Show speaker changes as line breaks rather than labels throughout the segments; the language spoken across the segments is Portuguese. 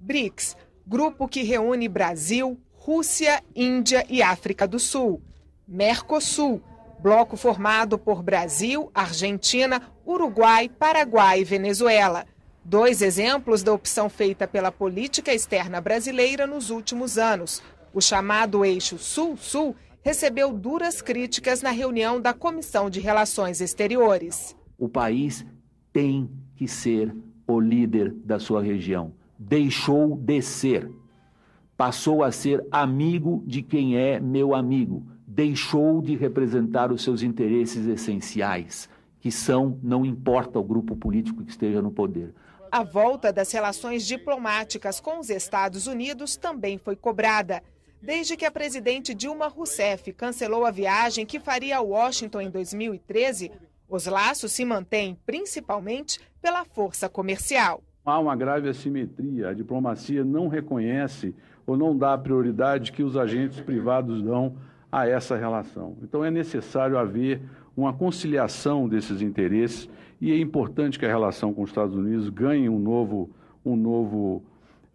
BRICS, grupo que reúne Brasil, Rússia, Índia e África do Sul. Mercosul, bloco formado por Brasil, Argentina, Uruguai, Paraguai e Venezuela. Dois exemplos da opção feita pela política externa brasileira nos últimos anos. O chamado eixo Sul-Sul recebeu duras críticas na reunião da Comissão de Relações Exteriores.
O país tem que ser o líder da sua região deixou de ser, passou a ser amigo de quem é meu amigo, deixou de representar os seus interesses essenciais, que são, não importa o grupo político que esteja no poder.
A volta das relações diplomáticas com os Estados Unidos também foi cobrada. Desde que a presidente Dilma Rousseff cancelou a viagem que faria a Washington em 2013, os laços se mantêm principalmente pela força comercial
há uma grave assimetria. A diplomacia não reconhece ou não dá a prioridade que os agentes privados dão a essa relação. Então é necessário haver uma conciliação desses interesses e é importante que a relação com os Estados Unidos ganhe um novo, um novo,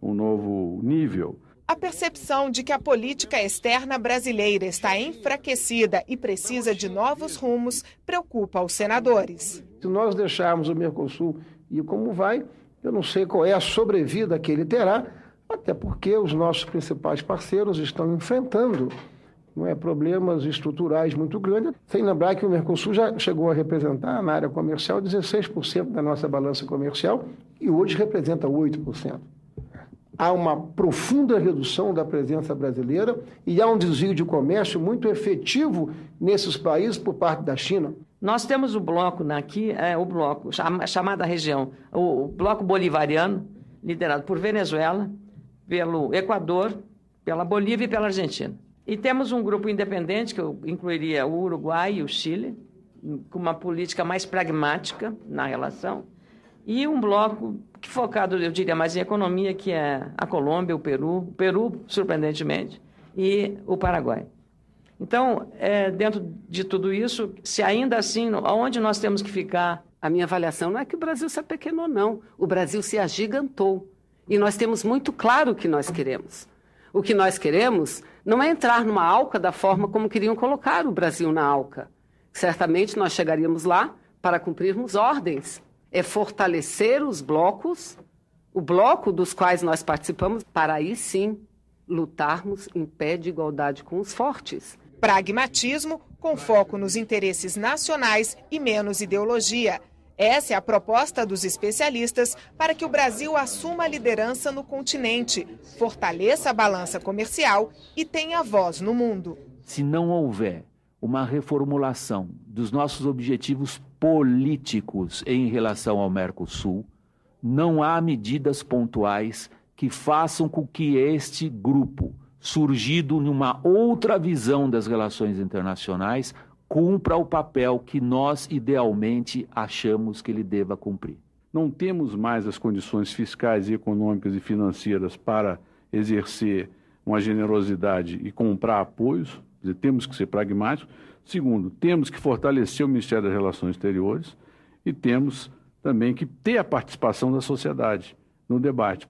um novo nível.
A percepção de que a política externa brasileira está enfraquecida e precisa de novos rumos preocupa os senadores. Se nós deixarmos o Mercosul e como vai, eu não sei qual é a sobrevida
que ele terá, até porque os nossos principais parceiros estão enfrentando não é, problemas estruturais muito grandes. Sem lembrar que o Mercosul já chegou a representar na área comercial 16% da nossa balança comercial e hoje representa 8%. Há uma profunda redução da presença brasileira e há um desvio de comércio muito efetivo nesses países por parte da China. Nós temos o bloco aqui, é, o bloco chamada região, o bloco bolivariano, liderado por Venezuela, pelo Equador, pela Bolívia e pela Argentina. E temos um grupo independente que eu incluiria o Uruguai e o Chile, com uma política mais pragmática na relação, e um bloco focado, eu diria, mais em economia, que é a Colômbia, o Peru, o Peru, surpreendentemente, e o Paraguai. Então, é, dentro de tudo isso, se ainda assim, aonde nós temos que ficar? A minha avaliação não é que o Brasil se apequenou, não. O Brasil se agigantou. E nós temos muito claro o que nós queremos. O que nós queremos não é entrar numa alca da forma como queriam colocar o Brasil na alca. Certamente nós chegaríamos lá para cumprirmos ordens. É fortalecer os blocos, o bloco dos
quais nós participamos, para aí sim lutarmos em pé de igualdade com os fortes. Pragmatismo com foco nos interesses nacionais e menos ideologia. Essa é a proposta dos especialistas para que o Brasil assuma a liderança no continente, fortaleça a balança comercial e tenha voz no mundo.
Se não houver uma reformulação dos nossos objetivos políticos em relação ao Mercosul, não há medidas pontuais que façam com que este grupo surgido numa outra visão das relações internacionais, cumpra o papel que nós idealmente achamos que ele deva cumprir.
Não temos mais as condições fiscais, econômicas e financeiras para exercer uma generosidade e comprar apoios, dizer, temos que ser pragmáticos. Segundo, temos que fortalecer o Ministério das Relações Exteriores e temos também que ter a participação da sociedade no debate.